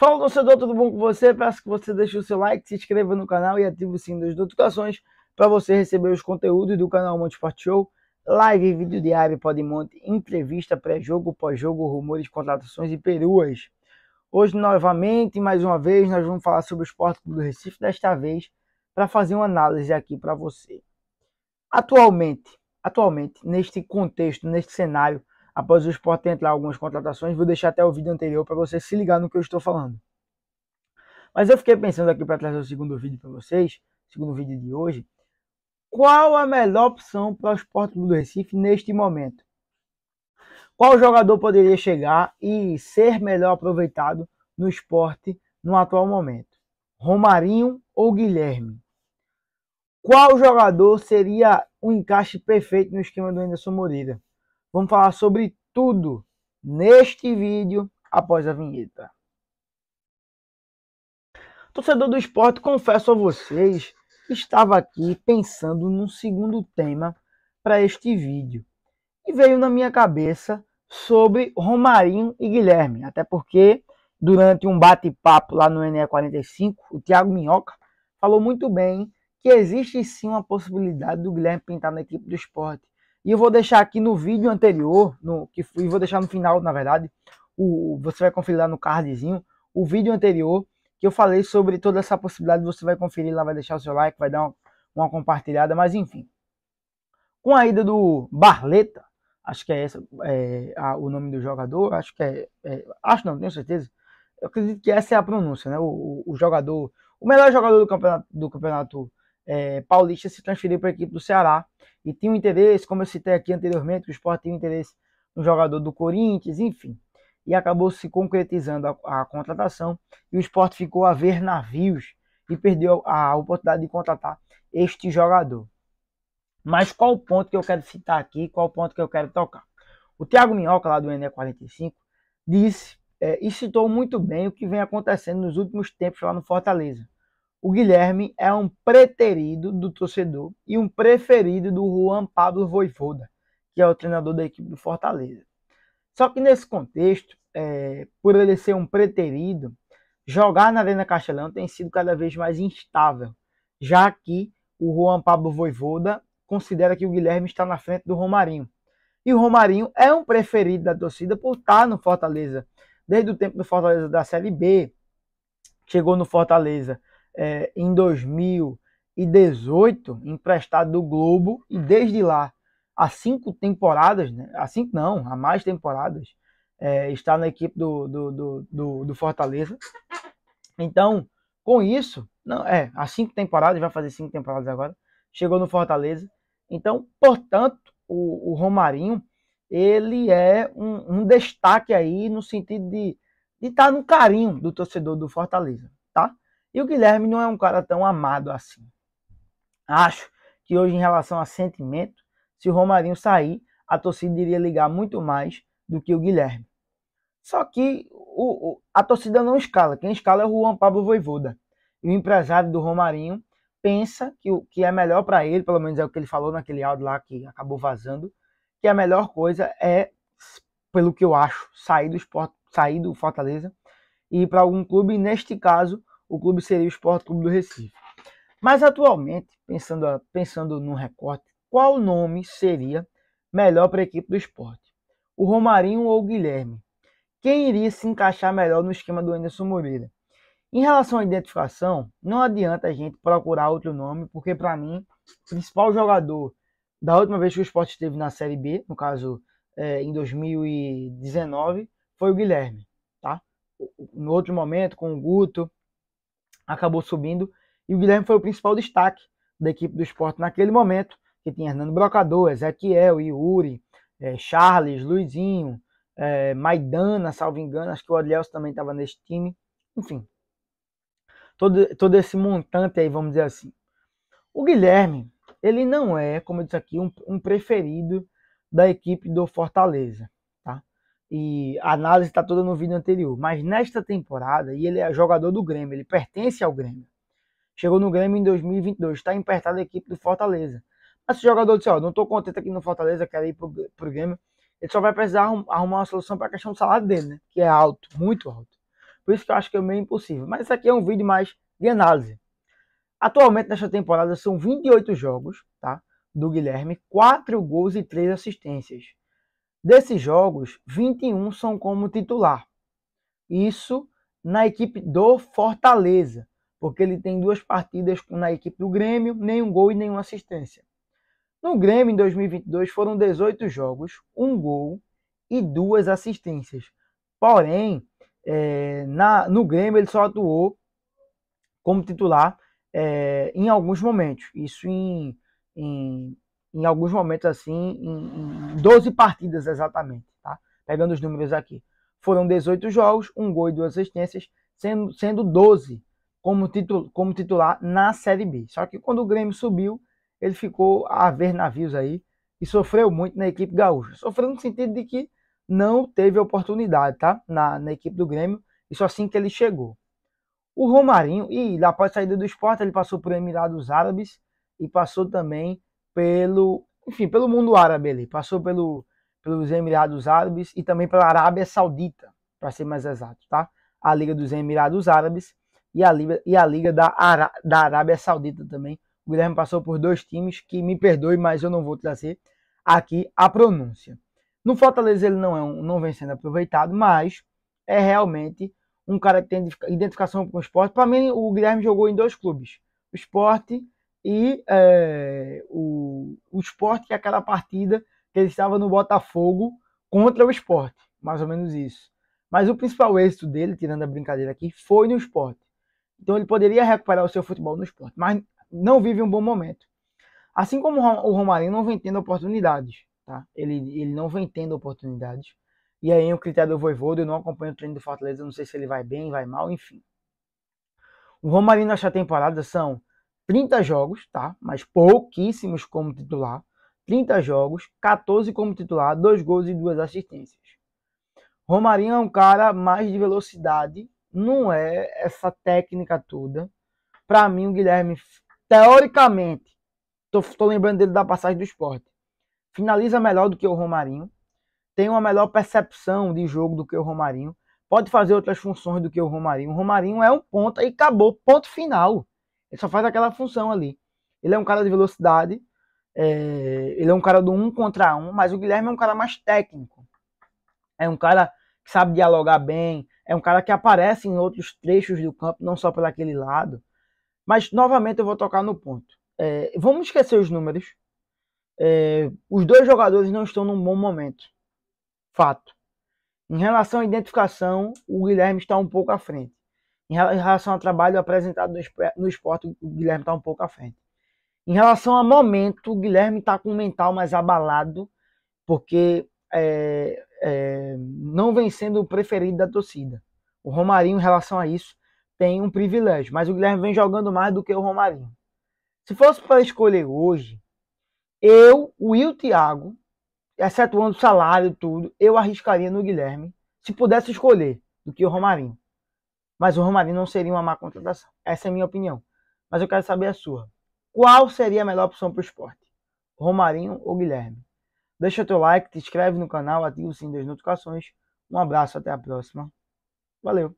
Fala, torcedor, tudo bom com você? Peço que você deixe o seu like, se inscreva no canal e ative o sininho das notificações para você receber os conteúdos do canal Monte Sport Show, live, vídeo diário, podmonte, entrevista, pré-jogo, pós-jogo, rumores, contratações e peruas. Hoje, novamente, mais uma vez, nós vamos falar sobre o Esporte do Recife, desta vez para fazer uma análise aqui para você. Atualmente, atualmente, neste contexto, neste cenário, Após o Sport tentar algumas contratações, vou deixar até o vídeo anterior para você se ligar no que eu estou falando. Mas eu fiquei pensando aqui para trazer o segundo vídeo para vocês, segundo vídeo de hoje, qual a melhor opção para o Sport Clube do Recife neste momento? Qual jogador poderia chegar e ser melhor aproveitado no esporte no atual momento? Romarinho ou Guilherme? Qual jogador seria o um encaixe perfeito no esquema do Anderson Moreira? Vamos falar sobre tudo neste vídeo após a vinheta. Torcedor do esporte, confesso a vocês, estava aqui pensando num segundo tema para este vídeo. E veio na minha cabeça sobre Romarinho e Guilherme. Até porque, durante um bate-papo lá no NE45, o Thiago Minhoca falou muito bem que existe sim uma possibilidade do Guilherme pintar na equipe do esporte. E eu vou deixar aqui no vídeo anterior, no, que e vou deixar no final, na verdade, o, você vai conferir lá no cardzinho, o vídeo anterior, que eu falei sobre toda essa possibilidade, você vai conferir lá, vai deixar o seu like, vai dar uma, uma compartilhada, mas enfim. Com a ida do Barleta, acho que é esse é, a, o nome do jogador, acho que é, é, acho não, tenho certeza, eu acredito que essa é a pronúncia, né, o, o, o jogador, o melhor jogador do campeonato, do campeonato é, paulista se transferiu para a equipe do Ceará e tinha um interesse, como eu citei aqui anteriormente, que o esporte tinha um interesse no jogador do Corinthians, enfim. E acabou se concretizando a, a contratação e o esporte ficou a ver navios e perdeu a, oportunidade de contratar este jogador. Mas qual o ponto que eu quero citar aqui, qual o ponto que eu quero tocar? O Thiago Minhoca, lá do NE45, disse é, e citou muito bem o que vem acontecendo nos últimos tempos lá no Fortaleza. O Guilherme é um preterido do torcedor e um preferido do Juan Pablo Voivoda, que é o treinador da equipe do Fortaleza. Só que nesse contexto, é, por ele ser um preterido, jogar na Arena Castelão tem sido cada vez mais instável, já que o Juan Pablo Voivoda considera que o Guilherme está na frente do Romarinho. E o Romarinho é um preferido da torcida por estar no Fortaleza. Desde o tempo do Fortaleza da Série B, chegou no Fortaleza é, em 2018, emprestado do Globo, e desde lá, há cinco temporadas, né? há cinco não, há mais temporadas, é, está na equipe do, do, do, do, Fortaleza. Então, com isso, não é, há cinco temporadas, vai fazer cinco temporadas agora, chegou no Fortaleza. Então, portanto, o, o Romarinho, ele é um, um, destaque aí no sentido de estar de tá no carinho do torcedor do Fortaleza, tá? E o Guilherme não é um cara tão amado assim. Acho que hoje, em relação a sentimento, se o Romarinho sair, a torcida iria ligar muito mais do que o Guilherme. Só que o, o, a torcida não escala. Quem escala é o Juan Pablo Voivoda. E o empresário do Romarinho pensa que o que é melhor para ele, pelo menos é o que ele falou naquele áudio lá que acabou vazando, que a melhor coisa é, pelo que eu acho, sair do esporte, sair do Fortaleza e ir para algum clube. E neste caso, o clube seria o Esporte Clube do Recife. Mas atualmente, pensando, pensando no recorte, qual nome seria melhor para a equipe do esporte? O Romarinho ou o Guilherme? Quem iria se encaixar melhor no esquema do Anderson Moreira? Em relação à identificação, não adianta a gente procurar outro nome, porque para mim, o principal jogador da última vez que o esporte esteve na Série B, no caso é, em 2019, foi o Guilherme. Tá? No outro momento, com o Guto, acabou subindo. E o Guilherme foi o principal destaque da equipe do esporte naquele momento, que tinha Hernando Brocador, Ezequiel, Yuri, é, Charles, Luizinho, é, Maidana, salvo engano, acho que o Adelso também estava nesse time. Enfim, todo, todo esse montante aí, vamos dizer assim. O Guilherme, ele não é, como eu disse aqui, um, um preferido da equipe do Fortaleza e a análise está toda no vídeo anterior. Mas nesta temporada, e ele é jogador do Grêmio, ele pertence ao Grêmio. Chegou no Grêmio em 2022, está emprestado a equipe do Fortaleza. Mas o jogador disse: Ó, não estou contente aqui no Fortaleza, quero ir para o Grêmio. Ele só vai precisar arrumar uma solução para a questão do salário dele, né? Que é alto, muito alto. Por isso que eu acho que é meio impossível. Mas isso aqui é um vídeo mais de análise. Atualmente, nesta temporada, são 28 jogos, tá? Do Guilherme, 4 gols e 3 assistências. Desses jogos, 21 são como titular. Isso na equipe do Fortaleza, porque ele tem duas partidas na equipe do Grêmio, nenhum gol e nenhuma assistência. No Grêmio, em 2022, foram 18 jogos, um gol e duas assistências. Porém, é, na, no Grêmio ele só atuou como titular é, em alguns momentos. Isso em, em em alguns momentos assim, em, em 12 partidas exatamente, tá? Pegando os números aqui. Foram 18 jogos, um gol e duas assistências, sendo, sendo 12 como, titul, como titular na Série B. Só que quando o Grêmio subiu, ele ficou a ver navios aí e sofreu muito na equipe gaúcha. Sofreu no sentido de que não teve oportunidade, tá? Na, na equipe do Grêmio, isso assim que ele chegou. O Romarinho, e após a saída do esporte, ele passou por Emirados Árabes e passou também pelo, enfim, pelo mundo árabe ali, passou pelo, pelos Emirados Árabes e também pela Arábia Saudita, para ser mais exato, tá? A Liga dos Emirados Árabes e a Liga, e a Liga da, da Arábia Saudita também. O Guilherme passou por dois times que me perdoe, mas eu não vou trazer aqui a pronúncia. No Fortaleza ele não é um, não vem sendo aproveitado, mas é realmente um cara que tem identificação com o esporte. Para mim, o Guilherme jogou em dois clubes: o esporte e é, o, o esporte, que é aquela partida que ele estava no Botafogo contra o esporte, mais ou menos isso. Mas o principal êxito dele, tirando a brincadeira aqui, foi no esporte. Então ele poderia recuperar o seu futebol no esporte, mas não vive um bom momento. Assim como o Romarinho não vem tendo oportunidades, tá? Ele, ele não vem tendo oportunidades. E aí o critério do Voivoda, eu não acompanho o treino do Fortaleza, não sei se ele vai bem, vai mal, enfim. O Romarinho nesta temporada são 30 jogos, tá? Mas pouquíssimos como titular. 30 jogos, 14 como titular, 2 gols e 2 assistências. Romarinho é um cara mais de velocidade, não é essa técnica toda. Para mim, o Guilherme, teoricamente, tô, tô lembrando dele da passagem do esporte, finaliza melhor do que o Romarinho, tem uma melhor percepção de jogo do que o Romarinho, pode fazer outras funções do que o Romarinho. O Romarinho é um ponta e acabou, ponto final. Ele só faz aquela função ali. Ele é um cara de velocidade, é, ele é um cara do um contra um, mas o Guilherme é um cara mais técnico. É um cara que sabe dialogar bem, é um cara que aparece em outros trechos do campo, não só pelo aquele lado. Mas, novamente, eu vou tocar no ponto. É, vamos esquecer os números. É, os dois jogadores não estão num bom momento. Fato. Em relação à identificação, o Guilherme está um pouco à frente. Em relação ao trabalho apresentado no esporte, o Guilherme está um pouco à frente. Em relação a momento, o Guilherme está com o mental mais abalado, porque é, é, não vem sendo o preferido da torcida. O Romarinho, em relação a isso, tem um privilégio, mas o Guilherme vem jogando mais do que o Romarinho. Se fosse para escolher hoje, eu, o Will Thiago, excetuando o salário e tudo, eu arriscaria no Guilherme, se pudesse escolher, do que o Romarinho. Mas o Romarinho não seria uma má contratação. Essa é a minha opinião. Mas eu quero saber a sua. Qual seria a melhor opção para o esporte? Romarinho ou Guilherme? Deixa teu like, te inscreve no canal, ativa o sininho das notificações. Um abraço, até a próxima. Valeu!